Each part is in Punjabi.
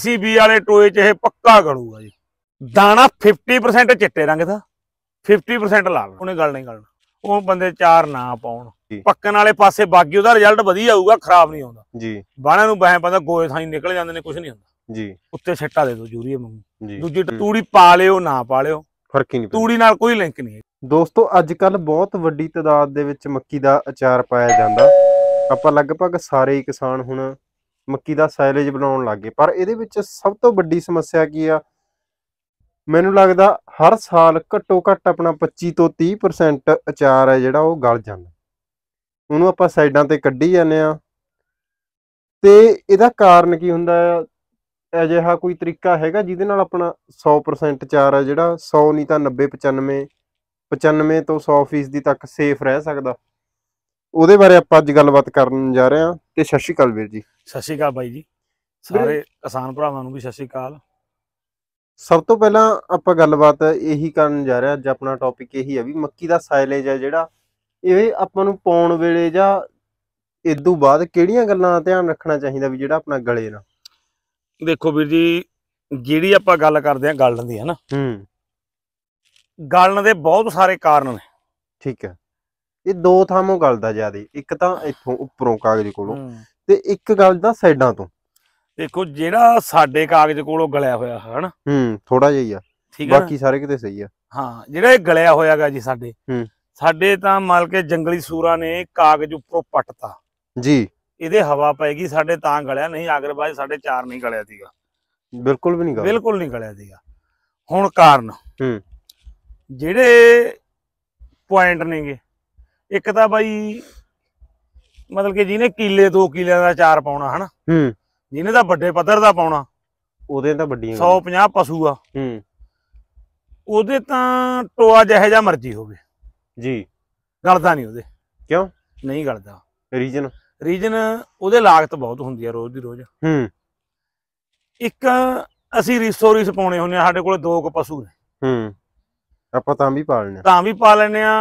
ਸੀਬੀ ਵਾਲੇ ਟੋਏ 'ਚ ਇਹ ਪੱਕਾ ਕਰੂਗਾ ਜੀ ਦਾਣਾ 50% ਚਿੱਟੇ ਰੰਗ ਦਾ 50% ਲਾਲ ਉਹਨੇ ਗੱਲ ਨਹੀਂ ਕਰਨਾ ਉਹ ਬੰਦੇ ਚਾਰ ਨਾ ਪਾਉਣ ਪੱਕਣ ਵਾਲੇ ਪਾਸੇ ਬਾਗੀ ਉਹਦਾ ਰਿਜ਼ਲਟ ਵਧੀਆ ਆਊਗਾ ਖਰਾਬ ਨਹੀਂ ਆਉਂਦਾ ਜੀ ਬਾਣਾ ਨੂੰ ਬਹਿ ਪੈਂਦਾ ਗੋਏ ਥਾਈ ਨਿਕਲ ਜਾਂਦੇ ਨੇ ਕੁਝ ਨਹੀਂ ਹੁੰਦਾ ਜੀ ਉੱਤੇ ਛੱਟਾ ਦੇ ਦਿਓ ਜੂਰੀਏ ਵਾਂਗੂ ਦੂਜੀ ਤੂੜੀ ਪਾ ਲਿਓ ਨਾ ਪਾ ਲਿਓ ਫਰਕ ਹੀ ਨਹੀਂ ਤੂੜੀ ਨਾਲ ਕੋਈ ਲਿੰਕ ਨਹੀਂ ਹੈ ਦੋਸਤੋ ਅੱਜ ਕੱਲ ਬਹੁਤ ਵੱਡੀ ਤਦਾਦ ਦੇ ਵਿੱਚ ਮੱਕੀ ਦਾ ਅਚਾਰ ਪਾਇਆ ਜਾਂਦਾ ਆਪਾਂ ਲਗਭਗ ਸਾਰੇ ਹੀ ਕਿਸਾਨ ਹੁਣ ਮੱਕੀ ਦਾ ਸਾਇਲੇਜ ਬਣਾਉਣ ਲੱਗੇ ਪਰ ਇਹਦੇ ਵਿੱਚ ਸਭ ਤੋਂ ਵੱਡੀ ਸਮੱਸਿਆ ਕੀ ਆ ਮੈਨੂੰ ਲੱਗਦਾ ਹਰ ਸਾਲ ਘੱਟੋ ਘੱਟ ਆਪਣਾ 25 ਤੋਂ 30% ਅਚਾਰ ਹੈ ਜਿਹੜਾ ਉਹ ਗਲ ਜਾਂਦਾ ਉਹਨੂੰ ਆਪਾਂ ਸਾਈਡਾਂ ਤੇ ਕੱਢੀ ਜਾਂਦੇ ਆ ਤੇ ਇਹਦਾ ਕਾਰਨ ਕੀ ਹੁੰਦਾ ਹੈ ਅਜਿਹਾ ਕੋਈ ਤਰੀਕਾ ਹੈਗਾ ਜਿਹਦੇ ਨਾਲ ਆਪਣਾ 100% ਚਾਰ ਹੈ ਜਿਹੜਾ 100 ਨਹੀਂ ਤਾਂ 90 95 95 ਤੋਂ 100% ਦੀ ਤੱਕ ਸੇਫ ਰਹਿ ਸਕਦਾ ਉਹਦੇ ਬਾਰੇ ਆਪਾਂ ਅੱਜ ਗੱਲਬਾਤ ਕਰਨ ਜਾ ਰਹੇ ਹਾਂ ਤੇ ਸਤਿ ਸ਼੍ਰੀ ਅਕਾਲ ਵੀਰ ਜੀ ਸਤਿ ਸ਼੍ਰੀ ਅਕਾਲ ਬਾਈ ਜੀ ਸਾਰੇ ਆਸਾਨ ਭਰਾਵਾਂ ਨੂੰ ਵੀ ਸਤਿ ਸ਼੍ਰੀ ਅਕਾਲ ਸਭ ਤੋਂ ਪਹਿਲਾਂ ਆਪਾਂ ਗੱਲਬਾਤ ਇਹੀ ਕਰਨ ਜਾ ਰਹੇ ਅੱਜ ਆਪਣਾ ਟੌਪਿਕ ਇਹੀ ਹੈ ਵੀ ਮੱਕੀ ਦਾ ਸਾਇਲੇਜ ਹੈ ਜਿਹੜਾ ਇਹ ਆਪਾਂ ਨੂੰ ਪਾਉਣ ਵੇਲੇ ਜਾਂ ਇਸ ਤੋਂ ਬਾਅਦ ਕਿਹੜੀਆਂ ਗੱਲਾਂ ਦਾ ਧਿਆਨ ਰੱਖਣਾ ਚਾਹੀਦਾ ਵੀ ਜਿਹੜਾ ਆਪਣਾ ਗਲੇ ਨਾਲ ਦੇਖੋ ਵੀਰ ਜੀ ਜਿਹੜੀ ਆਪਾਂ ਗੱਲ ਕਰਦੇ ਆ ਗਲਣ ਦੀ ਹੈ ਨਾ ਹੂੰ ਗਲਣ ਦੇ ਬਹੁਤ ਸਾਰੇ ਕਾਰਨ ਨੇ ਠੀਕ ਹੈ ਇਹ ਦੋ ਥਾਂੋਂ ਗਲਦਾ ਜਿਆਦੇ ਇੱਕ ਤਾਂ ਇੱਥੋਂ ਉੱਪਰੋਂ ਕਾਗਜ਼ ਕੋਲੋਂ ਤੇ ਇੱਕ ਗਲਦਾ ਸਾਈਡਾਂ ਤੋਂ ਦੇਖੋ ਜਿਹੜਾ ਸਾਡੇ ਕਾਗਜ਼ ਕੋਲੋਂ ਗਲਿਆ ਹੋਇਆ ਹੈ ਹੂੰ ਥੋੜਾ ਜਿਹਾ ਹੀ ਆ ਬਾਕੀ ਸਾਰੇ ਕਿਤੇ ਸਹੀ ਆ ਹਾਂ ਜਿਹੜਾ ਇਹ ਗਲਿਆ ਹੋਇਆਗਾ ਜੀ ਸਾਡੇ ਹੂੰ ਸਾਡੇ ਤਾਂ ਮਾਲ ਕੇ ਜੰਗਲੀ ਸੂਰਾ ਨੇ ਕਾਗਜ਼ ਉੱਪਰੋਂ ਪੱਟਤਾ ਜੀ ਇਹਦੇ ਹਵਾ ਪੈਗੀ ਸਾਡੇ ਤਾਂ ਗਲਿਆ ਨਹੀਂ ਆਗਰਬਾਜ ਸਾਡੇ ਚਾਰ ਨਹੀਂ ਗਲਿਆ ਸੀਗਾ ਬਿਲਕੁਲ ਵੀ ਨਹੀਂ ਗਲਿਆ ਬਿਲਕੁਲ ਨਹੀਂ ਗਲਿਆ ਸੀਗਾ ਹੁਣ ਕਾਰਨ ਹੂੰ ਜਿਹੜੇ ਪੁਆਇੰਟ ਨੇਗੇ ਇੱਕ ਤਾਂ ਬਾਈ ਮਤਲਬ ਕਿ ਜਿਹਨੇ ਕਿੱਲੇ ਦੋ ਕਿੱਲਿਆਂ ਦਾ ਚਾਰ ਪਾਉਣਾ ਹਨਾ ਹੂੰ ਜਿਹਨੇ ਤਾਂ ਵੱਡੇ ਪੱਧਰ ਦਾ ਪਾਉਣਾ ਉਹਦੇ ਤਾਂ ਵੱਡੀਆਂ 150 ਪਸ਼ੂ ਆ ਹੂੰ ਉਹਦੇ ਤਾਂ ਟੋਆ ਜਿਹੇ ਜਾਂ ਮਰਜ਼ੀ ਹੋਵੇ ਜੀ ਗਲਦਾ ਨਹੀਂ ਉਹਦੇ ਕਿਉਂ ਨਹੀਂ ਗਲਦਾ ਰੀਜਨ ਰੀਜਨ ਉਹਦੇ ਲਾਗਤ ਬਹੁਤ ਹੁੰਦੀ ਆ ਰੋਜ਼ ਦੀ ਰੋਜ਼ ਹੂੰ ਇੱਕ ਅਸੀਂ ਰਿਸੋਰਸ ਪਾਉਣੇ ਹੁੰਦੇ ਆ ਸਾਡੇ ਕੋਲੇ ਦੋ ਕੁ ਪਸ਼ੂ ਨੇ ਹੂੰ ਆਪਾਂ ਤਾਂ ਵੀ ਪਾਲਨੇ ਆ ਤਾਂ ਵੀ ਪਾਲਨੇ ਆ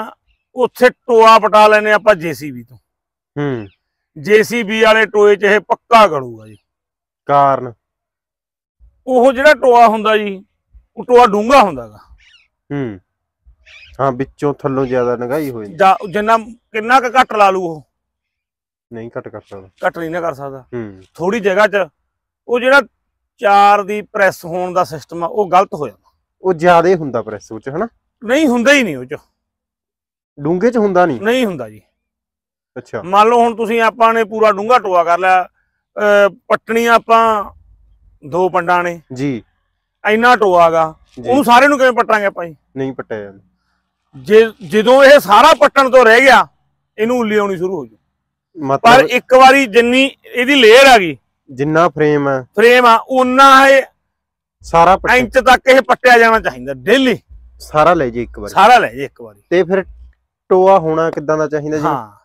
ਉੱਥੇ ਟੋਆ ਪਟਾ ਲੈਨੇ ਆਪਾਂ ਜੀਸੀਬੀ ਤੋਂ ਹੂੰ ਜੀਸੀਬੀ ਵਾਲੇ ਟੋਏ 'ਚ ਇਹ ਪੱਕਾ ਕਰੂਗਾ ਜੀ ਕਾਰਨ ਉਹ ਜਿਹੜਾ ਟੋਆ ਹੁੰਦਾ ਜੀ ਉਹ ਟੋਆ ਡੂੰਗਾ ਹੁੰਦਾਗਾ ਹੂੰ ਹਾਂ ਵਿੱਚੋਂ ਥੱਲੋਂ ਜ਼ਿਆਦਾ ਨਗਾਈ ਹੋਈ ਜਾਂ- ਜਿੰਨਾ ਕਿੰਨਾ ਕੁ ਘੱਟ ਲਾ ਲੂ ਉਹ ਨਹੀਂ ਘੱਟ ਕਰ ਸਕਦਾ ਘੱਟ ਨਹੀਂ ਨਾ ਕਰ ਸਕਦਾ ਹੂੰ ਥੋੜੀ ਜਗ੍ਹਾ 'ਚ ਉਹ ਜਿਹੜਾ ਚਾਰ ਦੀ ਪ੍ਰੈਸ ਹੋਣ ਦਾ ਸਿਸਟਮ ਆ ਉਹ ਗਲਤ ਹੋ ਜਾਂਦਾ ਉਹ ਜ਼ਿਆਦਾ ਹੁੰਦਾ ਪ੍ਰੈਸ ਉਹ 'ਚ ਹਨਾ ਨਹੀਂ ਹੁੰਦਾ ਹੀ ਨਹੀਂ ਉਹ 'ਚ ਡੂੰਘੇ 'ਚ ਹੁੰਦਾ ਨਹੀਂ ਨਹੀਂ ਹੁੰਦਾ ਜੀ ਅੱਛਾ ਮੰਨ ਲਓ ਹੁਣ ਤੁਸੀਂ ਆਪਾਂ ਨੇ ਪੂਰਾ ਡੂੰਗਾ ਟੋਆ ਕਰ ਲਿਆ ਪਟਣੀ ਆਪਾਂ ਦੋ ਪੰਡਾਂ ਨੇ ਜੀ ਇੰਨਾ ਟੋਆਗਾ ਉਹਨੂੰ ਸਾਰੇ ਨੂੰ ਕਿਵੇਂ ਪੱਟਾਂਗੇ ਆਪਾਂ ਜੀ ਨਹੀਂ ਪੱਟਿਆ ਜਾਂਦਾ ਜੇ ਜਦੋਂ ਇਹ ਸਾਰਾ ਪੱਟਣ ਤੋਂ ਰਹਿ ਗਿਆ ਇਹਨੂੰ ਉੱਲੀ ਆਉਣੀ ਸ਼ੁਰੂ ਹੋ ਜੂ ਪਰ ਇੱਕ ਵਾਰੀ ਜਿੰਨੀ ਇਹਦੀ ਲੇਅਰ ਆ ਗਈ ਜਿੰਨਾ ਫਰੇਮ ਆ ਫਰੇਮ ਆ ਉਨਾ ਹੈ ਸਾਰਾ ਇੰਚ ਤੱਕ ਇਹ ਪੱਟਿਆ ਜਾਣਾ ਚਾਹੀਦਾ ਡੇਲੀ ਸਾਰਾ ਲੈ ਜੇ ਇੱਕ ਵਾਰੀ ਸਾਰਾ ਲੈ ਜੇ ਇੱਕ ਵਾਰੀ ਤੇ ਫਿਰ ਟੋਆ ਹੋਣਾ ਕਿੱਦਾਂ ਦਾ ਚਾਹੀਦਾ ਜੀ ਹਾਂ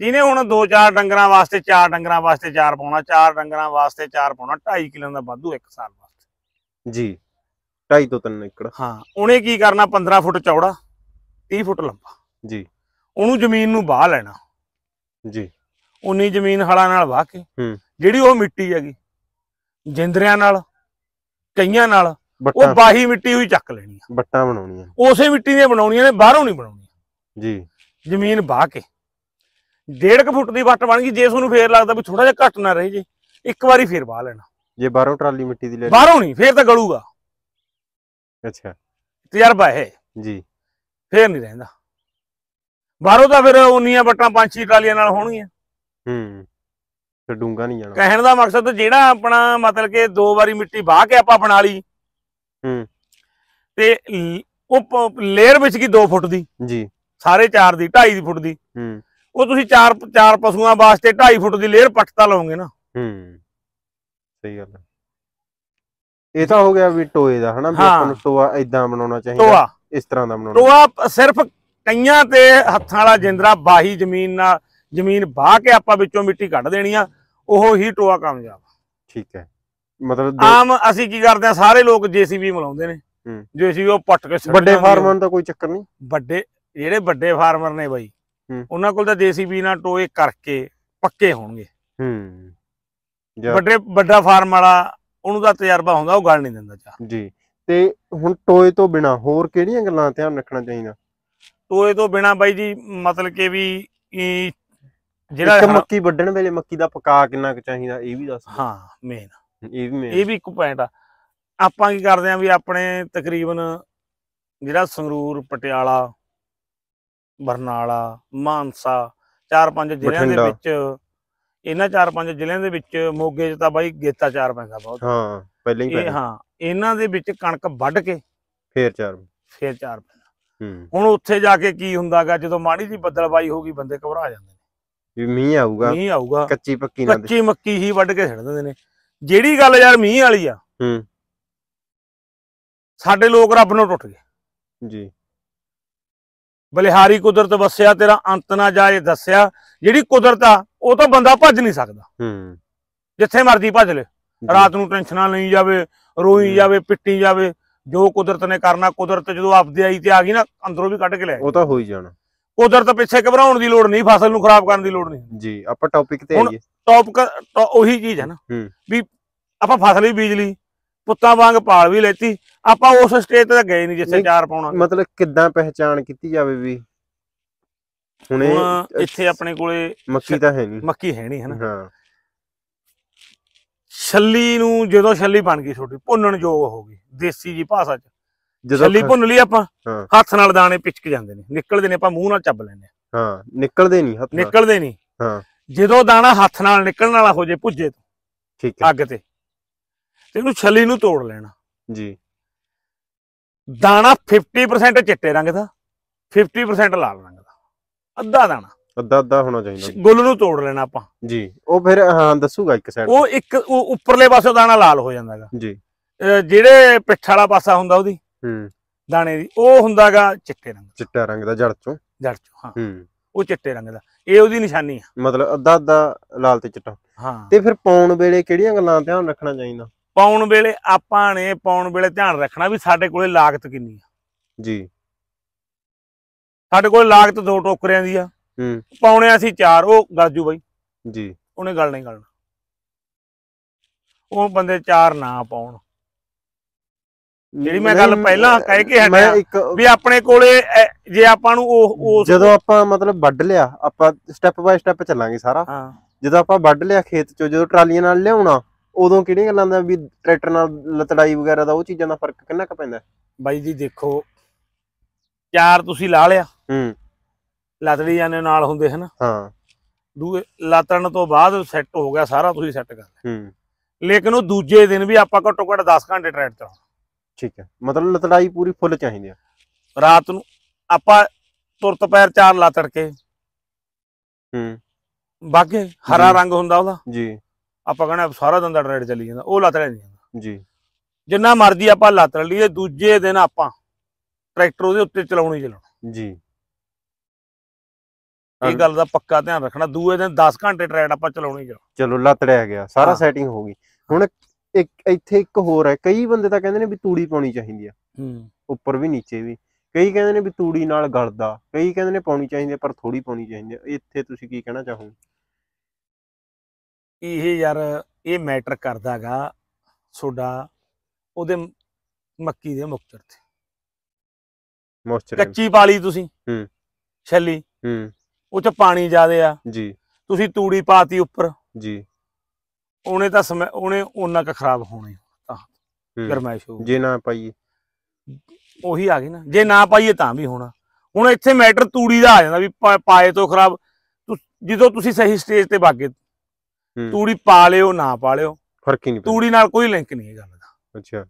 ਜਿਹਨੇ ਹੁਣ 2-4 ਡੰਗਰਾਂ ਵਾਸਤੇ 4 ਡੰਗਰਾਂ ਵਾਸਤੇ 4 ਪਾਉਣਾ 4 ਡੰਗਰਾਂ ਵਾਸਤੇ 4 ਪਾਉਣਾ 2.5 ਕਿਲੋ ਦਾ ਵਾਧੂ 1 ਸਾਲ ਵਾਸਤੇ ਜੀ 2.5 ਤੋਂ 3 ਏਕੜ ਹਾਂ ਉਹਨੇ ਕੀ ਕਰਨਾ 15 ਫੁੱਟ ਚੌੜਾ 30 ਫੁੱਟ ਲੰਬਾ ਜੀ ਉਹਨੂੰ ਜ਼ਮੀਨ ਨੂੰ ਵਾਹ ਲੈਣਾ ਜੀ ਉਨੀ ਜ਼ਮੀਨ ਹਲਾ ਨਾਲ ਵਾਹ ਕੇ ਜਿਹੜੀ ਉਹ ਮਿੱਟੀ ਹੈਗੀ ਜਿੰਦਰਿਆਂ ਨਾਲ ਕਈਆਂ ਨਾਲ ਉਹ ਬਾਹੀ ਮਿੱਟੀ ਹੋਈ ਚੱਕ ਲੈਣੀ ਆ ਬਣਾਉਣੀ ਆ ਉਸੇ ਮਿੱਟੀ ਦੀਆਂ ਬਣਾਉਣੀਆਂ ਨੇ ਬਾਹਰੋਂ ਨਹੀਂ ਬਣਾਉਣੀ ਜੀ ਜ਼ਮੀਨ ਵਾਹ ਕੇ ਡੇਢ ਕ ਫੁੱਟ ਦੀ ਵੱਟ ਬਣ ਗਈ ਜੇ ਤੁਹਾਨੂੰ ਫੇਰ ਲੱਗਦਾ ਵੀ ਥੋੜਾ ਜਿਹਾ ਘੱਟ ਨਾ ਰਹੇ ਜੇ ਇੱਕ ਵਾਰੀ ਫੇਰ ਬਾ ਲੈਣਾ ਜੇ ਬਾਹਰੋਂ ਟਰਾਲੀ ਮਿੱਟੀ ਦੀ ਲੈ ਬਾਹਰੋਂ ਨਹੀਂ ਫੇਰ ਤਾਂ ਗਲੂਗਾ ਅੱਛਾ ਤਜਰਬਾ ਹੈ ਜੀ ਫੇਰ ਨਹੀਂ ਰਹਿੰਦਾ ਬਾਹਰੋਂ ਤਾਂ ਫਿਰ ਉਨੀਆਂ ਵੱਟਾਂ ਪੰਜ ਛੇ ਟਰਾਲੀਆਂ ਨਾਲ ਹੋਣਗੀਆਂ ਹੂੰ ਤੇ ਡੂੰਗਾ ਨਹੀਂ ਜਾਣਾ ਕਹਿਣ ਦਾ ਮਕਸਦ ਜਿਹੜਾ ਆਪਣਾ ਮਤਲਬ ਕਿ ਦੋ ਵਾਰੀ ਮਿੱਟੀ ਬਾ ਕੇ ਆਪਾਂ ਬਣਾ ਲਈ ਹੂੰ ਤੇ ਉਹ ਲੇਅਰ ਵਿੱਚ ਕੀ 2 ਫੁੱਟ ਦੀ ਜੀ ਸਾਰੇ 4 ਦੀ 2.5 ਫੁੱਟ ਦੀ ਹੂੰ ਉਹ ਤੁਸੀਂ ਚਾਰ ਚਾਰ ਪਸ਼ੂਆਂ ਵਾਸਤੇ 2.5 ਫੁੱਟ ਦੀ ਲੇਅਰ ਪੱਟਤਾ ਲਾਉਂਗੇ ਨਾ ਹੂੰ ਸਹੀ ਗੱਲ ਹੈ ਇਹ ਤਾਂ ਹੋ ਗਿਆ ਵੀ ਟੋਏ ਦਾ ਹਨਾ ਵੀ ਆਪਾਂ ਨੂੰ ਟੋਆ ਇਦਾਂ ਬਣਾਉਣਾ ਚਾਹੀਦਾ ਇਸ ਤਰ੍ਹਾਂ ਦਾ ਬਣਾਉਣਾ ਟੋਆ ਸਿਰਫ ਕਈਆਂ ਤੇ ਹੱਥਾਂ ਵਾਲਾ ਜਿੰਦਰਾ ਬਾਹੀ ਜ਼ਮੀਨ ਨਾਲ ਜ਼ਮੀਨ ਬਾਹ ਕੇ ਆਪਾਂ ਵਿੱਚੋਂ ਮਿੱਟੀ ਕੱਢ ਦੇਣੀ ਆ ਉਹ ਹੀ ਟੋਆ ਕਾਮਯਾਬ ਠੀਕ ਹੈ ਮਤਲਬ ਆਮ ਅਸੀਂ ਕੀ ਕਰਦੇ ਆ ਸਾਰੇ ਲੋਕ ਜੀਸੀਬੀ ਮਲਾਉਂਦੇ ਨੇ ਜੀਸੀਬੀ ਉਹ ਪੱਟ ਕੇ ਵੱਡੇ ਫਾਰਮਾਂ ਦਾ ਕੋਈ ਚੱਕਰ ਨਹੀਂ ਵੱਡੇ ਜਿਹੜੇ ਵੱਡੇ ਫਾਰਮਰ ਨੇ ਬਾਈ ਉਹਨਾਂ ਕੋਲ ਤਾਂ ਦੇਸੀ ਬੀਜ ਨਾਲ ਟੋਏ ਕਰਕੇ ਪੱਕੇ ਹੋਣਗੇ ਹੂੰ ਵੱਡੇ ਵੱਡਾ ਫਾਰਮ ਵਾਲਾ ਉਹਨੂੰ ਦਾ ਤਜਰਬਾ ਹੁੰਦਾ ਉਹ ਗੱਲ ਨਹੀਂ ਦਿੰਦਾ ਚਾ ਜੀ ਤੇ ਹੁਣ ਟੋਏ ਤੋਂ ਬਿਨਾ ਹੋਰ ਕਿਹੜੀਆਂ ਗੱਲਾਂ ਧਿਆਨ ਰੱਖਣਾ ਚਾਹੀਦਾ ਟੋਏ ਤੋਂ ਬਿਨਾ ਬਾਈ ਜੀ ਮਤਲਬ ਕਿ ਵੀ ਜਿਹੜਾ ਮੱਕੀ ਵੱਢਣ ਵੇਲੇ ਮੱਕੀ ਦਾ ਪਕਾ ਕਿੰਨਾ ਕੁ ਚਾਹੀਦਾ ਇਹ ਵੀ ਦੱਸ ਹਾਂ ਮੇਨ ਇਹ ਵੀ ਮੇਨ ਇਹ ਵੀ ਇੱਕ ਪੁਆਇੰਟ ਆ ਆਪਾਂ ਕੀ ਕਰਦੇ ਆ ਵੀ ਆਪਣੇ ਤਕਰੀਬਨ ਜਿਹੜਾ ਸੰਗਰੂਰ ਪਟਿਆਲਾ ਬਰਨਾਲਾ ਮਾਨਸਾ ਚਾਰ ਪੰਜ ਜ਼ਿਲ੍ਹਿਆਂ ਦੇ ਵਿੱਚ ਇਹਨਾਂ ਚਾਰ ਪੰਜ ਜ਼ਿਲ੍ਹਿਆਂ ਦੇ ਵਿੱਚ ਮੋਗੇ 'ਚ ਤਾਂ ਬਾਈ ਗੇਤਾ ਚਾਰ ਪੈਂਦਾ ਬਹੁਤ ਹਾਂ ਪਹਿਲਾਂ ਹੀ ਇਹ ਹਾਂ ਇਹਨਾਂ ਦੇ ਵਿੱਚ ਕਣਕ ਵੱਢ ਕੇ ਫੇਰ ਚਾਰ ਫੇਰ ਚਾਰ ਪੈਂਦਾ ਹੁਣ ਉੱਥੇ ਜਾ ਕੇ ਕੀ ਹੁੰਦਾਗਾ ਜਦੋਂ ਮਾੜੀ ਜੀ ਬੱਦਲਬਾਈ ਹੋ ਗਈ ਬੰਦੇ ਘਬਰਾ ਜਾਂਦੇ ਨੇ ਵੀ ਮੀਂਹ ਆਊਗਾ ਮੀਂਹ ਆਊਗਾ ਕੱਚੀ ਪੱਕੀ ਨਾ ਕੱਚੀ ਮੱਕੀ ਹੀ ਵੱਢ ਕੇ ਛੱਡ ਦਿੰਦੇ ਨੇ ਜਿਹੜੀ ਗੱਲ ਯਾਰ ਮੀਂਹ ਵਾਲੀ ਆ ਹੂੰ ਸਾਡੇ ਲੋਕ ਰੱਬ ਨੂੰ ਟੁੱਟ ਗਏ ਜੀ ਬਲਿਹਾਰੀ ਕੁਦਰਤ ਵਸਿਆ ਤੇਰਾ ਅੰਤ ਨਾ ਜਾਏ ਦੱਸਿਆ ਜਿਹੜੀ ਕੁਦਰਤ ਆ ਉਹ ਤਾਂ ਬੰਦਾ ਭੱਜ ਨਹੀਂ ਸਕਦਾ ਹੂੰ ਜਿੱਥੇ ਮਰਜ਼ੀ ਭੱਜ ਲੈ ਰਾਤ ਨੂੰ ਟੈਨਸ਼ਨਾਂ ਲਈ ਜਾਵੇ ਰੋਈ ਜਾਵੇ ਪਿੱਟੀ ਜਾਵੇ ਜੋ ਕੁਦਰਤ ਨੇ ਕਰਨਾ ਕੁਦਰਤ ਜਦੋਂ ਆਪਦੇ ਆਈ ਤੇ ਆ ਗਈ ਨਾ ਅੰਦਰੋਂ ਵੀ ਕੱਢ ਕੇ ਲੈ ਉਹ ਤਾਂ ਹੋ ਹੀ ਜਾਣਾ ਕੁਦਰਤ ਪਿੱਛੇ ਘਬਰਾਉਣ ਦੀ ਲੋੜ ਨਹੀਂ ਫਸਲ ਨੂੰ ਖਰਾਬ ਕਰਨ ਦੀ ਲੋੜ ਨਹੀਂ ਜੀ ਆਪਾਂ ਟੌਪਿਕ ਤੇ ਆਈਏ ਟੌਪਿਕ ਉਹੀ ਚੀਜ਼ ਹੈ ਨਾ ਵੀ ਆਪਾਂ ਫਸਲ ਵੀ ਬੀਜ ਲਈ ਪੁੱਤਾਂ ਵਾਂਗ ਪਾਲ ਵੀ ਲੈਤੀ ਆਪਾਂ ਉਸ ਸਟੇਜ ਤੇ ਤਾਂ ਗਏ ਨਹੀਂ ਜਿੱਥੇ ਚਾਰ ਪਾਉਣਾ ਮਤਲਬ ਕਿੱਦਾਂ ਪਹਿਚਾਨ ਕੀਤੀ ਜਾਵੇ ਵੀ ਹੁਣੇ ਹੁਣ ਇੱਥੇ ਆਪਣੇ ਕੋਲੇ ਮੱਕੀ ਤਾਂ ਹੈ ਨਹੀਂ ਮੱਕੀ ਹੈ ਨਹੀਂ ਹਨਾ ਹਾਂ ਛੱਲੀ ਨੂੰ ਜਦੋਂ ਛੱਲੀ ਬਣ ਗਈ ਛੋਟੀ ਭੁੰਨਣ ਯੋਗ ਹੋ ਗਈ ਦੇਸੀ ਜੀ ਭਾਸ਼ਾ ਚ ਜਦੋਂ ਛੱਲੀ ਭੁੰਨ ਲਈ ਆਪਾਂ ਹੱਥ ਨਾਲ ਦਾਣੇ ਪਿਚਕ ਜਾਂਦੇ ਨੇ ਨਿਕਲਦੇ ਨੇ ਆਪਾਂ ਮੂੰਹ ਨਾਲ ਚੱਬ ਲੈਂਦੇ ਹਾਂ। ਹਾਂ ਨਿਕਲਦੇ ਨਹੀਂ ਹੱਥ ਨਾਲ। ਨਿਕਲਦੇ ਨਹੀਂ ਹਾਂ ਜਦੋਂ ਦਾਣਾ ਹੱਥ ਨਾਲ ਨਿਕਲਣ ਵਾਲਾ ਹੋ ਜੇ ਭੁੱਜੇ ਤੋਂ ਠੀਕ ਹੈ ਅੱਗ ਤੇ ਤੇ ਇਹਨੂੰ ਛੱਲੀ ਨੂੰ ਤੋੜ ਲੈਣਾ ਜੀ ਦਾਣਾ 50% ਚਿੱਟੇ ਰੰਗ ਦਾ 50% ਲਾਲ ਰੰਗ ਦਾ ਅੱਧਾ ਦਾਣਾ ਅੱਧਾ ਅੱਧਾ ਹੋਣਾ ਚਾਹੀਦਾ ਗੁੱਲ ਨੂੰ ਤੋੜ ਲੈਣਾ ਆਪਾਂ ਜੀ ਉਹ ਫਿਰ ਹਾਂ ਦੱਸੂਗਾ ਇੱਕ ਸਾਈਡ ਉਹ ਇੱਕ ਉਹ ਉੱਪਰਲੇ ਪਾਸੇ ਦਾਣਾ ਲਾਲ ਹੋ ਜਾਂਦਾਗਾ ਜੀ ਜਿਹੜੇ ਪਿੱਠ ਵਾਲਾ ਪਾਸਾ ਹੁੰਦਾ ਉਹਦੀ ਹੂੰ ਦਾਣੇ ਦੀ ਉਹ ਹੁੰਦਾਗਾ ਚਿੱਟੇ ਰੰਗ ਚਿੱਟਾ ਰੰਗ ਦਾ ਜੜ ਚੋਂ ਜੜ ਚੋਂ ਹਾਂ ਹੂੰ ਉਹ ਚਿੱਟੇ ਰੰਗ ਦਾ ਇਹ ਉਹਦੀ ਨਿਸ਼ਾਨੀ ਆ ਮਤਲਬ ਅੱਧਾ ਅੱਧਾ ਲਾਲ ਤੇ ਚਿੱਟਾ ਹਾਂ ਤੇ ਫਿਰ ਪਾਉਣ ਵੇਲੇ ਕਿਹੜੀਆਂ ਗੱਲਾਂ ਧਿਆਨ ਰੱਖਣਾ ਚਾਹੀਦਾ ਪਾਉਣ ਵੇਲੇ ਆਪਾਂ ਨੇ ਪਾਉਣ ਵੇਲੇ ਧਿਆਨ ਰੱਖਣਾ ਵੀ ਸਾਡੇ ਕੋਲੇ ਲਾਗਤ ਕਿੰਨੀ ਆ ਜੀ ਸਾਡੇ ਕੋਲ ਲਾਗਤ ਦੋ ਟੋਕਰਿਆਂ ਦੀ ਆ ਹੂੰ ਪਾਉਣੇ ਅਸੀਂ ਚਾਰ ਉਹ ਗਾਜੂ ਬਾਈ ਜੀ ਉਹਨੇ ਗੱਲ ਨਹੀਂ ਕਰਨਾ ਉਹ ਬੰਦੇ ਚਾਰ ਨਾ ਪਾਉਣ ਜਿਹੜੀ ਮੈਂ ਗੱਲ ਪਹਿਲਾਂ ਕਹਿ ਕੇ ਹਟਿਆ ਵੀ ਆਪਣੇ ਕੋਲੇ ਜੇ ਆਪਾਂ ਨੂੰ ਉਹ ਜਦੋਂ ਆਪਾਂ ਮਤਲਬ ਵੱਢ ਲਿਆ ਆਪਾਂ ਸਟੈਪ ਬਾਈ ਸਟੈਪ ਚੱਲਾਂਗੇ ਸਾਰਾ ਹਾਂ ਜਦੋਂ ਆਪਾਂ ਵੱਢ ਲਿਆ ਖੇਤ ਚੋਂ ਜਦੋਂ ਟਰਾਲੀਆਂ ਨਾਲ ਲਿਆਉਣਾ ਉਦੋਂ ਕਿਹੜੀਆਂ ਗੱਲਾਂ ਦਾ ਵੀ ਟਰੈਕਟਰ ਨਾਲ ਲਤੜਾਈ ਵਗੈਰਾ ਦਾ ਉਹ ਚੀਜ਼ਾਂ ਦਾ ਫਰਕ ਕਿੰਨਾ ਕੁ ਪੈਂਦਾ ਬਾਈ ਜੀ ਦੇਖੋ ਚਾਰ ਤੁਸੀਂ ਲਾ ਲਿਆ ਹੂੰ ਲਤੜੀ ਜਾਨੇ ਨਾਲ ਹੁੰਦੇ ਹਨ ਹਾਂ ਦੂਏ ਲਾਤਣ ਤੋਂ ਬਾਅਦ ਸੈੱਟ ਹੋ ਗਿਆ ਸਾਰਾ ਤੁਸੀਂ ਸੈੱਟ ਕਰ ਲਿਆ ਹੂੰ ਲੇਕਿਨ ਉਹ ਦੂਜੇ ਦਿਨ ਵੀ ਆਪਾਂ ਘੱਟੋ ਘੱਟ 10 ਘੰਟੇ ਟ੍ਰੈਡ ਚ ਠੀਕ ਹੈ ਮਤਲਬ ਲਤੜਾਈ ਪੂਰੀ ਫੁੱਲ ਚਾਹੀਦੀ ਆ ਰਾਤ ਨੂੰ ਆਪਾਂ ਤੁਰਤ ਪੈਰ ਚਾਰ ਲਾ ਕੇ ਹੂੰ ਬਾਗੇ ਹਰਾ ਰੰਗ ਹੁੰਦਾ ਉਹਦਾ ਜੀ ਆਪਾਂ ਕਹਿੰਦਾ ਸਾਰਾ ਦਿਨ ਦਾ ਟ੍ਰੇਡ ਚੱਲੀ ਜਾਂਦਾ ਉਹ ਲੱਤ ਨਹੀਂ ਜਾਂਦਾ ਜੀ ਜਿੰਨਾ ਮਰਜ਼ੀ ਆਪਾਂ ਲੱਤ ਲਈਏ ਦੂਜੇ ਦਿਨ ਆਪਾਂ ਟਰੈਕਟਰ ਉਹਦੇ ਉੱਤੇ ਚਲਾਉਣੀ ਚਲਾਉਣਾ ਜੀ ਇਹ ਗੱਲ ਦਾ ਪੱਕਾ ਧਿਆਨ ਰੱਖਣਾ ਦੂਏ ਦਿਨ 10 ਘੰਟੇ ਟ੍ਰੈਡ ਆਪਾਂ ਚਲਾਉਣੀ ਚਲਾਉਣਾ ਚਲੋ ਲੱਤ ਰਹਿ ਗਿਆ ਸਾਰਾ ਸੈਟਿੰਗ ਹੋ ਗਈ ਹੁਣ ਇੱਕ ਇੱਥੇ ਇੱਕ ਹੋਰ ਹੈ ਕਈ ਬੰਦੇ ਤਾਂ ਕਹਿੰਦੇ ਨੇ ਵੀ ਤੂੜੀ ਪਾਉਣੀ ਚਾਹੀਦੀ ਆ ਹੂੰ ਉੱਪਰ ਵੀ ਨੀਚੇ ਵੀ ਕਈ ਕਹਿੰਦੇ ਨੇ ਵੀ ਤੂੜੀ ਨਾਲ ਗਲਦਾ ਕਈ ਕਹਿੰਦੇ ਨੇ ਪਾਉਣੀ ਚਾਹੀਦੀ ਪਰ ਥੋੜੀ ਪਾਉਣੀ ਚਾਹੀਦੀ ਇੱਥੇ ਤੁਸੀਂ ਕੀ ਕਹਿਣਾ ਚਾਹੋਗੇ ਇਹ ਯਾਰ ਇਹ ਮੈਟਰ ਕਰਦਾਗਾ ਛੋਡਾ ਉਹਦੇ ਮੱਕੀ ਦੇ ਮੁਕਤਰ ਤੇ ਮੋਸਚਰ ਕੱਚੀ ਪਾਲੀ ਤੁਸੀਂ ਹੂੰ ਛੱਲੀ ਹੂੰ ਉਹ ਚ ਪਾਣੀ ਜ਼ਿਆਦੇ ਆ ਜੀ ਤੁਸੀਂ ਤੂੜੀ ਪਾਤੀ ਉੱਪਰ ਜੀ ਉਹਨੇ ਤਾਂ ਉਹਨੇ ਉਹਨਾਂ ਕ ਖਰਾਬ ਹੋਣੇ ਤਾਂ ਗਰਮੈਸ਼ ਹੋ ਜੇ ਨਾ ਪਾਈਏ ਉਹੀ ਆ ਗਈ ਨਾ ਜੇ ਨਾ ਪਾਈਏ ਤਾਂ ਵੀ ਹੋਣਾ ਹੁਣ ਇੱਥੇ ਮੈਟਰ ਤੂੜੀ ਦਾ ਆ ਜਾਂਦਾ ਵੀ ਪਾਏ ਤੋਂ ਖਰਾਬ ਜਦੋਂ ਤੁਸੀਂ ਸਹੀ ਸਟੇਜ ਤੇ ਵਾਗੇ ਤੂੜੀ ਪਾ ਲਿਓ ਨਾ ਪਾ ਲਿਓ ਫਰਕ ਹੀ ਨਹੀਂ ਤੂੜੀ ਨਾਲ ਕੋਈ ਲਿੰਕ ਨਹੀਂ ਹੈ ਗੱਲ ਦਾ ਅੱਛਾ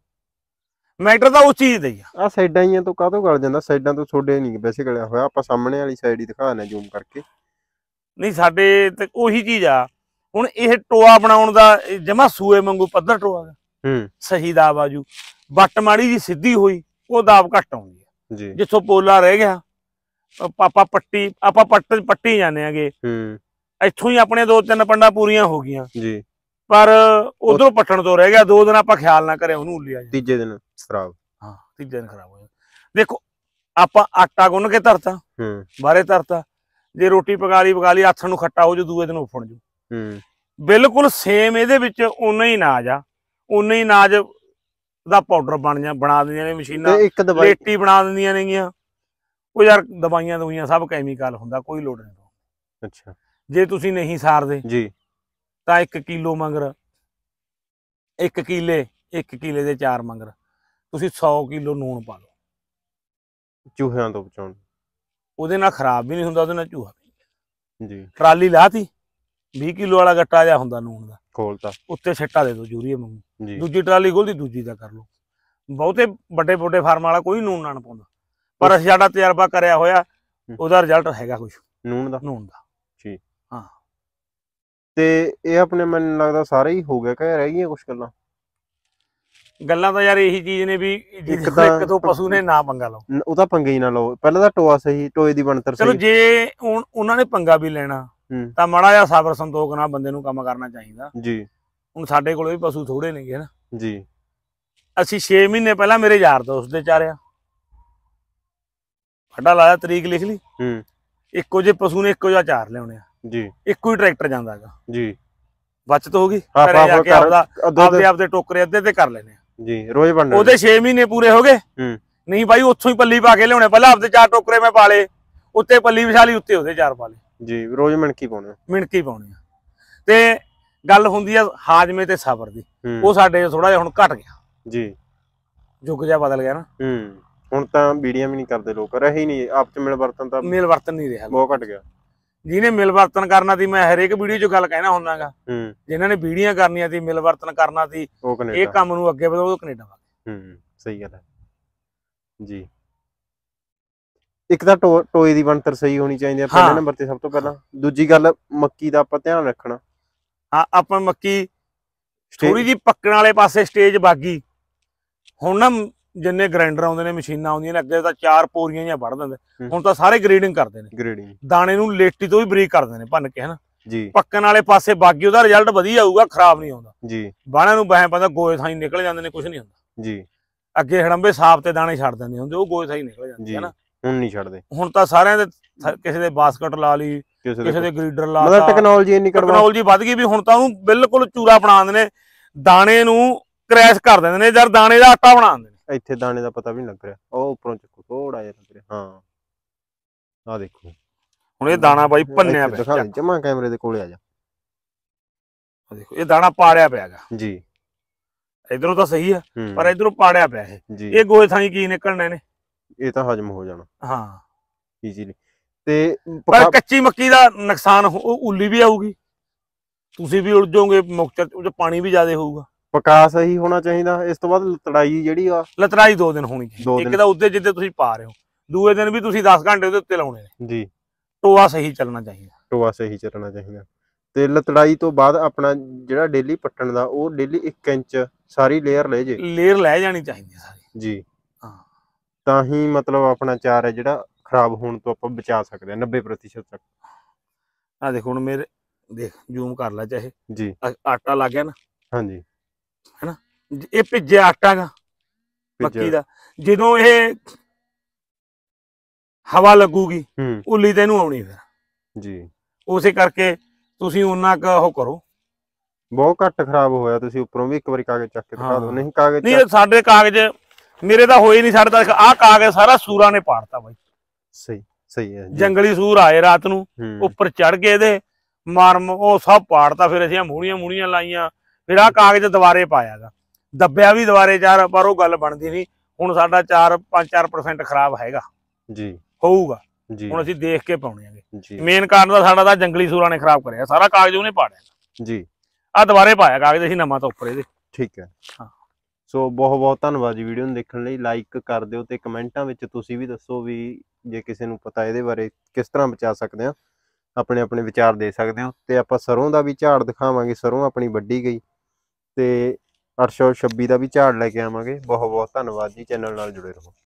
ਮੈਟਰ ਤਾਂ ਉਸ ਚੀਜ਼ ਦਾ ਹੀ ਆ ਆ ਸਾਈਡਾਂ ਹੀ ਆ ਤੋਂ ਕਾਹਤੋਂ ਗੱਲ ਜਾਂਦਾ ਸਾਈਡਾਂ ਤੋਂ ਛੋਡੇ ਨਹੀਂ ਵੈਸੇ ਗਲਿਆ ਹੋਇਆ ਆਪਾਂ ਸਾਹਮਣੇ ਵਾਲੀ ਸਾਈਡ ਹੀ ਦਿਖਾ ਦਿੰਦੇ ਜ਼ੂਮ ਕਰਕੇ ਨਹੀਂ ਸਾਡੇ ਤੇ ਉਹੀ ਚੀਜ਼ ਆ ਹੁਣ ਇਹ ਟੋਆ ਬਣਾਉਣ ਦਾ ਜਮਾ ਸੂਏ ਵਾਂਗੂ ਪੱਧਰ ਟੋਆ ਹੂੰ ਸਹੀ ਦਾ ਬਾਜੂ ਵੱਟ ਮਾੜੀ ਜੀ ਸਿੱਧੀ ਹੋਈ ਉਹ ਦਾਬ ਘਟ ਆਉਂਦੀ ਹੈ ਜੀ ਜਿੱਥੋਂ ਪੋਲਾ ਰਹਿ ਗਿਆ ਪਾਪਾ ਪੱਟੀ ਆਪਾਂ ਪੱਟ ਪੱਟੀ ਜਾਂਦੇ ਆਗੇ ਹੂੰ ਇੱਥੋਂ ਹੀ ਆਪਣੇ ਦੋ ਤਿੰਨ ਪੰਡਾਂ ਪੂਰੀਆਂ ਹੋ ਗਈਆਂ ਜੀ ਪਰ ਉਧਰੋਂ ਪੱਟਣ ਤੋਂ ਰਹਿ ਗਿਆ ਦੋ ਦਿਨ ਆਪਾਂ ਖਿਆਲ ਨਾ ਕਰਿਆ ਉਹਨੂੰ ਉੱਲਿਆ ਜੀ ਤੀਜੇ ਦਿਨ ਖਰਾਬ ਹਾਂ ਤੀਜੇ ਦਿਨ ਖਰਾਬ ਹੋ ਗਿਆ ਦੇਖੋ ਆਪਾਂ ਆਟਾ ਗੁੰਨ ਕੇ ਧਰਤਾ ਹੂੰ ਬਾਰੇ ਧਰਤਾ ਜੇ ਰੋਟੀ ਪਕਾ ਲਈ ਪਕਾ ਲਈ ਆਥਣ ਨੂੰ ਖੱਟਾ ਹੋ ਜੂ ਦੂਏ ਦਿਨ ਉਫਣ ਜੂ ਹੂੰ ਬਿਲਕੁਲ ਸੇਮ ਇਹਦੇ ਵਿੱਚ ਉਨਾ ਹੀ ਨਾਜ ਆ ਉਨਾ ਹੀ ਨਾਜ ਦਾ ਪਾਊਡਰ ਬਣ ਜਾ ਬਣਾ ਦਿੰਦੀਆਂ ਨੇ ਮਸ਼ੀਨਾਂ ਲੇਟੀ ਬਣਾ ਦਿੰਦੀਆਂ ਨੇਗੀਆਂ ਉਹ ਯਾਰ ਦਵਾਈਆਂ ਦਵਾਈਆਂ ਸਭ ਕੈਮੀਕਲ ਹੁੰਦਾ ਕੋਈ ਲੋੜ ਨਹੀਂ ਅੱਛਾ ਜੇ ਤੁਸੀਂ ਨਹੀਂ ਸਾਰਦੇ ਜੀ ਤਾਂ 1 ਕਿਲੋ ਮੰਗਰ 1 ਕਿਲੇ 1 ਕਿਲੇ ਦੇ 4 ਮੰਗਰ ਤੁਸੀਂ 100 ਕਿਲੋ ਨੂਣ ਪਾ ਲਓ ਚੂਹਿਆਂ ਤੋਂ ਬਚਾਉਣ ਉਹਦੇ ਨਾਲ ਖਰਾਬ ਵੀ ਨਹੀਂ ਹੁੰਦਾ ਉਹਦੇ ਨਾਲ ਚੂਹਾ ਵੀ ਜੀ ਟਰਾਲੀ ਲਾਤੀ 20 ਕਿਲੋ ਵਾਲਾ ਗੱਟਾ ਜਿਆ ਹੁੰਦਾ ਨੂਣ ਦਾ ਖੋਲਤਾ ਉੱਤੇ ਛੱਟਾ ਦੇ ਦਿਓ ਯੂਰੀਆ ਵਾਂਗੂ ਜੀ ਦੂਜੀ ਟਰਾਲੀ ਖੋਲਦੀ ਦੂਜੀ ਦਾ ਕਰ ਲਓ ਬਹੁਤੇ ਵੱਡੇ ਵੱਡੇ ਫਾਰਮ ਵਾਲਾ ਕੋਈ ਨੂਣ ਨਾ ਪਾਉਂਦਾ ਪਰ ਅਸੀਂ ਸਾਡਾ ਤਜਰਬਾ ਕਰਿਆ ਹੋਇਆ ਉਹਦਾ ਰਿਜ਼ਲਟ ਹੈਗਾ ਕੁਝ ਨੂਣ ਦਾ ਨੂਣ ਦਾ ਤੇ ਇਹ ਆਪਣੇ ਮੈਨੂੰ ਲੱਗਦਾ ਸਾਰੇ ਹੀ ਹੋ ਗਿਆ ਕਹਿ ਰਹਿ ਗਈਆਂ ਕੁਝ ਗੱਲਾਂ ਗੱਲਾਂ ਤਾਂ ਯਾਰ ਇਹੀ ਚੀਜ਼ ਨੇ ਵੀ ਇੱਕ ਤਾਂ ਇੱਕ ਤੋਂ ਪਸ਼ੂ ਨੇ ਨਾ ਪੰਗਾ ਲਓ ਉਹ ਤਾਂ ਪੰਗੇ ਹੀ ਨਾ ਲਓ ਪਹਿਲਾਂ ਤਾਂ ਟੋਆ ਸਹੀ ਟੋਏ ਦੀ ਬਣਤਰ ਸਹੀ ਚਲੋ ਜੇ ਉਹਨਾਂ ਨੇ ਪੰਗਾ ਵੀ ਲੈਣਾ ਤਾਂ ਮੜਾ ਜਾਂ ਸਬਰ ਸੰਤੋਖ ਨਾਲ ਬੰਦੇ ਨੂੰ ਕੰਮ ਕਰਨਾ ਚਾਹੀਦਾ ਜੀ ਹੁਣ ਸਾਡੇ ਕੋਲ ਵੀ ਪਸ਼ੂ ਥੋੜੇ ਨੇ ਨੇਗੇ ਨਾ ਜੀ ਅਸੀਂ 6 ਮਹੀਨੇ ਪਹਿਲਾਂ ਮੇਰੇ ਯਾਰ ਦੋਸਤ ਦੇ ਚਾਰਿਆ ਫੱਡਾ ਲਾਇਆ ਤਰੀਕ ਲਿਖ ਲਈ ਹੂੰ ਇੱਕੋ ਜੇ ਪਸ਼ੂ ਨੇ ਇੱਕੋ ਜਿਹਾ ਚਾਰ ਲਿਆਉਣੇ ਆ ਜੀ ਇੱਕੋ ਹੀ ਟਰੈਕਟਰ ਜਾਂਦਾ ਹੈਗਾ ਜੀ ਬਚਤ ਹੋ ਗਈ ਘਰੇ ਆਪਦਾ ਆਪਦੇ ਆਪਦੇ ਟੋਕਰੇ ਅੱਧੇ ਤੇ ਕਰ ਲੈਨੇ ਜੀ ਰੋਜ਼ ਬਣਨ ਉਹਦੇ 6 ਮਹੀਨੇ ਪੂਰੇ ਹੋ ਗਏ ਹੂੰ ਨਹੀਂ ਭਾਈ ਉੱਥੋਂ ਹੀ ਪੱਲੀ ਪਾ ਕੇ ਲਿਆਉਣੇ ਪਹਿਲਾਂ ਆਪਦੇ ਚਾਰ ਟੋਕਰੇ ਮੈਂ ਪਾਲੇ ਉੱਤੇ ਪੱਲੀ ਵਿਛਾਲੀ ਉੱਤੇ ਉਹਦੇ ਚਾਰ ਪਾਲੇ ਜੀ ਰੋਜ਼ ਮਿਣਕੀ ਪਾਉਣੇ ਮਿਣਕੀ ਪਾਉਣੇ ਤੇ ਗੱਲ ਹੁੰਦੀ ਆ ਹਾਜ਼ਮੇ ਤੇ ਸਬਰ ਦੀ ਉਹ ਸਾਡੇ ਥੋੜਾ ਜਿਹਾ ਹੁਣ ਘਟ ਗਿਆ ਜੀ ਜੁਗ ਜਿਹਾ ਬਦਲ ਗਿਆ ਨਾ ਹੂੰ ਹੁਣ ਤਾਂ ਵੀਡੀਓ ਵੀ ਨਹੀਂ ਕਰਦੇ ਲੋਕ ਰਹੀ ਨਹੀਂ ਆਪ ਚ ਮਿਲ ਵਰਤਨ ਤਾਂ ਮਿਲ ਵਰਤਨ ਨਹੀਂ ਰਿਹਾ ਬਹੁਤ ਘਟ ਗਿਆ ਜਿਹਨੇ ਮਿਲਵਰਤਨ ਕਰਨਾ ਸੀ ਮੈਂ ਹਰੇਕ ਵੀਡੀਓ 'ਚ ਗੱਲ ਕਹਿਣਾ ਹੁੰਦਾਗਾ ਜਿਨ੍ਹਾਂ ਨੇ ਵੀਡੀਆਂ ਕਰਨੀਆਂ ਸੀ ਮਿਲਵਰਤਨ ਕਰਨਾ ਸੀ ਇਹ ਕੰਮ ਨੂੰ ਅੱਗੇ ਉਹ ਕੈਨੇਡਾ ਵਾ ਹੂੰ ਸਹੀ ਗੱਲ ਹੈ ਜੀ ਇੱਕ ਤਾਂ ਟੋਏ ਦੀ ਬਣਤਰ ਸਹੀ ਹੋਣੀ ਚਾਹੀਦੀ ਹੈ ਪਹਿਲੇ ਨੰਬਰ ਤੇ ਸਭ ਤੋਂ ਪਹਿਲਾਂ ਦੂਜੀ ਗੱਲ ਮੱਕੀ ਦਾ ਆਪਾਂ ਧਿਆਨ ਰੱਖਣਾ ਹਾਂ ਆਪਾਂ ਮੱਕੀ ਥੋੜੀ ਜੀ ਪੱਕਣ ਵਾਲੇ ਪਾਸੇ ਸਟੇਜ ਬਾਗੀ ਹੁਣ ਨਾ ਜਿੰਨੇ ਗ੍ਰਾਈਂਡਰ ਆਉਂਦੇ ਨੇ ਮਸ਼ੀਨਾਂ ਆਉਂਦੀਆਂ ਨੇ ਅੱਗੇ ਤਾਂ ਚਾਰ ਪੋਰੀਆਂ ਜਾਂ ਵੜ ਦਿੰਦੇ ਹੁਣ ਤਾਂ ਸਾਰੇ ਗ੍ਰੇਡਿੰਗ ਕਰਦੇ ਨੇ ਗ੍ਰੇਡਿੰਗ ਦਾਣੇ ਨੂੰ ਲੇਟੀ ਤੋਂ ਵੀ ਬਰੀਕ ਕਰਦੇ ਨੇ ਭੰਨ ਕੇ ਹਨਾ ਜੀ ਪੱਕਣ ਵਾਲੇ ਪਾਸੇ ਬਾਕੀ ਉਹਦਾ ਰਿਜ਼ਲਟ ਵਧੀਆ ਆਊਗਾ ਖਰਾਬ ਨਹੀਂ ਆਉਂਦਾ ਜੀ ਬਾਣਾ ਨੂੰ ਬਹਿ ਪੰਦਾ ਗੋਏ ਥਾਈ ਨਿਕਲ ਜਾਂਦੇ ਨੇ ਕੁਝ ਨਹੀਂ ਹੁੰਦਾ ਜੀ ਅੱਗੇ ਹੜੰਬੇ ਸਾਫ ਤੇ ਦਾਣੇ ਛੱਡ ਦਿੰਦੇ ਹੁੰਦੇ ਉਹ ਗੋਏ ਥਾਈ ਨਿਕਲ ਜਾਂਦੇ ਹਨਾ ਹੁਣ ਨਹੀਂ ਛੱਡਦੇ ਹੁਣ ਤਾਂ ਸਾਰਿਆਂ ਦੇ ਕਿਸੇ ਦੇ ਬਾਸਕਟ ਲਾ ਲਈ ਕਿਸੇ ਦੇ ਗਰੀਡਰ ਲਾ ਮਤਲਬ ਟੈਕਨੋਲੋਜੀ ਇੰਨੀ ਕਰਵਾ ਟੈਕਨੋਲੋਜੀ ਵੱਧ ਗਈ ਵੀ ਹੁਣ ਤਾਂ ਉਹ ਬਿਲਕੁਲ ਚੂਰਾ ਬਣਾ ਦਿੰਦੇ ਨੇ ਦਾਣੇ ਨੂੰ ਕ੍ਰੈਸ਼ ਕਰ ਦਿੰਦੇ ਨੇ ਜਦ ਦਾਣੇ ਦਾ ਆਟਾ ਬਣਾਉਂਦੇ ਨੇ ਇੱਥੇ ਦਾਣੇ ਦਾ ਪਤਾ ਵੀ ਨਹੀਂ ਲੱਗ ਰਿਹਾ ਉਹ ਉੱਪਰੋਂ ਚੱਕੋ ਥੋੜਾ ਜਿਹਾ ਲੱਗ ਰਿਹਾ ਹਾਂ ਆ ਦੇਖੋ ਹੁਣ ਇਹ ਦਾਣਾ ਬਾਈ ਭੰਨਿਆ ਪਿਆ ਦਿਖਾ ਜਮਾ ਕੈਮਰੇ ਦੇ ਕੋਲੇ ਆ ਜਾ ਆ ਦੇਖੋ ਇਹ ਦਾਣਾ ਪਾੜਿਆ ਪਿਆਗਾ ਜੀ ਇਧਰੋਂ ਤਾਂ ਸਹੀ ਆ ਪਰ ਇਧਰੋਂ ਪਾੜਿਆ ਪਿਆ ਇਹ ਇਹ ਗੋਏ ਥਾਈ ਕੀ ਨਿਕਲਣੇ ਨੇ ਇਹ ਤਾਂ ਹਜਮ ਹੋ ਜਾਣਾ ਹਾਂ ਈਜ਼ੀਲੀ ਤੇ ਪਰ ਕੱਚੀ ਮੱਕੀ ਦਾ ਨੁਕਸਾਨ ਉੱਲੀ ਵੀ ਆਊਗੀ ਤੁਸੀਂ ਵੀ ਉਲਝੋਗੇ ਮੁਕਤ ਉਹ ਪਾਣੀ ਵੀ ਜ਼ਿਆਦਾ ਹੋਊਗਾ ਪਕਾਸ ਸਹੀ ਹੋਣਾ ਚਾਹੀਦਾ ਇਸ ਤੋਂ ਬਾਅਦ ਲਤੜਾਈ ਜਿਹੜੀ ਆ ਲਤੜਾਈ 2 ਦਿਨ ਹੋਣੀ ਇੱਕ ਤਾਂ ਉੱਤੇ ਜਿੱਦੇ ਤੁਸੀਂ ਪਾ ਰਹੇ ਹੋ ਦੂਏ ਦਿਨ ਵੀ ਤੁਸੀਂ 10 ਘੰਟੇ ਉਹਦੇ ਉੱਤੇ ਲਾਉਣੇ ਨੇ ਜੀ ਟੋਆ ਸਹੀ ਚੱਲਣਾ ਚਾਹੀਦਾ ਟੋਆ ਸਹੀ ਚੱਲਣਾ ਚਾਹੀਦਾ ਤੇ ਲਤੜਾਈ ਤੋਂ ਬਾਅਦ ਆਪਣਾ ਜਿਹੜਾ ਡੇਲੀ ਪੱਟਣ ਦਾ ਉਹ ਡੇਲੀ 1 ਇੰਚ ਸਾਰੀ ਲੇਅਰ ਲੈ ਜੇ ਲੇਅਰ ਲੈ ਜਾਣੀ ਚਾਹੀਦੀ ਸਾਰੀ ਜੀ ਹਾਂ ਤਾਂ ਹੀ ਮਤਲਬ ਆਪਣਾ ਚਾਰ ਹੈ ਜਿਹੜਾ ਖਰਾਬ ਹੋਣ ਤੋਂ ਆਪਾਂ ਬਚਾ ਸਕਦੇ ਹਾਂ 90% ਤੱਕ ਆ ਦੇਖੋ ਹੁਣ ਮੇਰੇ ਦੇਖ ਜ਼ੂਮ ਕਰ ਲੈ ਚਾਹੇ ਜੀ ਆਟਾ ਲੱਗ ਗਿਆ ਨਾ ਹਾਂਜੀ ਹੈਨਾ ਇਹ ਭਿੱਜਿਆ ਆਟਾ ਦਾ ਮੱਕੀ ਦਾ ਜਦੋਂ ਇਹ ਹਵਾ ਲੱਗੂਗੀ ਉੱਲੀ ਤੇ ਇਹਨੂੰ ਆਉਣੀ ਫਿਰ ਜੀ ਉਸੇ ਕਰਕੇ ਤੁਸੀਂ ਉਹਨਾਂ ਕ ਉਹ ਕਰੋ ਬਹੁਤ ਘੱਟ ਖਰਾਬ ਹੋਇਆ ਤੁਸੀਂ ਉੱਪਰੋਂ ਵੀ ਇੱਕ ਵਾਰੀ ਕਾਗਜ਼ ਚੱਕ ਕੇ ਦਿਖਾ ਦਿਓ ਨਹੀਂ ਕਾਗਜ਼ ਨਹੀਂ ਸਾਡੇ ਕਾਗਜ਼ ਮੇਰੇ ਤਾਂ ਹੋਏ ਨਹੀਂ ਸਾਡੇ ਤਾਂ ਆਹ ਕਾਗਜ਼ ਸਾਰਾ ਸੂਰਾਂ ਨੇ ਪਾੜਤਾ ਬਾਈ ਸਹੀ ਸਹੀ ਹੈ ਜੰਗਲੀ ਸੂਰ ਆਏ ਰਾਤ ਨੂੰ ਉੱਪਰ ਚੜ ਗਏ ਦੇ ਮਾਰਮ ਉਹ ਸਭ ਪਾੜਤਾ ਫਿਰ ਅਸੀਂ ਮੂੜੀਆਂ ਮੂੜੀਆਂ ਲਾਈਆਂ ਫਿਰ ਆ ਕਾਗਜ਼ ਦੁਬਾਰੇ ਪਾਇਆਗਾ ਦੱਬਿਆ ਵੀ ਦੁਬਾਰੇ ਚਾਰ ਪਰ ਉਹ ਗੱਲ ਬਣਦੀ ਨਹੀਂ ਹੁਣ ਸਾਡਾ 4 5-4% ਖਰਾਬ ਹੈਗਾ ਜੀ ਹੋਊਗਾ ਜੀ ਹੁਣ ਅਸੀਂ ਦੇਖ ਕੇ ਪਾਉਣੇ ਆਗੇ ਮੇਨ ਕਾਰਨ ਦਾ ਸਾਡਾ ਤਾਂ ਜੰਗਲੀ ਸੂਰਾਂ ਨੇ ਖਰਾਬ ਕਰਿਆ ਸਾਰਾ ਕਾਗਜ਼ ਉਹਨੇ ਪਾੜਿਆ ਜੀ ਆ ਦੁਬਾਰੇ ਪਾਇਆ ਕਾਗਜ਼ ਅਸੀਂ ਨਵਾਂ ਤੋਂ ਉੱਪਰ ਇਹਦੇ ਠੀਕ ਹੈ ਹਾਂ ਸੋ ਬਹੁਤ ਬਹੁਤ ਧੰਨਵਾਦ ਜੀ ਵੀਡੀਓ ਨੂੰ ਦੇਖਣ ਲਈ ਲਾਈਕ ਕਰ ਦਿਓ ਤੇ ਕਮੈਂਟਾਂ ਵਿੱਚ ਤੁਸੀਂ ਵੀ ਦੱਸੋ ਵੀ ਜੇ ਕਿਸੇ ਨੂੰ ਪਤਾ ਇਹਦੇ ਬਾਰੇ ਕਿਸ ਤਰ੍ਹਾਂ ਬਚਾ ਸਕਦੇ ਆ ਆਪਣੇ ਆਪਣੇ ਵਿਚਾਰ ਦੇ ਸਕਦੇ ਹੋ ਤੇ ਆਪਾਂ ਸਰੋਂ ਦਾ ਵੀ ਝਾੜ ਦਿਖਾਵਾਂਗੇ ਸਰੋਂ ਆਪਣੀ ਵੱਡੀ ਗਈ ਤੇ 826 ਦਾ ਵੀ ਝਾੜ ਲੈ ਕੇ ਆਵਾਂਗੇ ਬਹੁਤ ਬਹੁਤ ਧੰਨਵਾਦ ਜੀ ਚੈਨਲ ਨਾਲ ਜੁੜੇ ਰਹੋ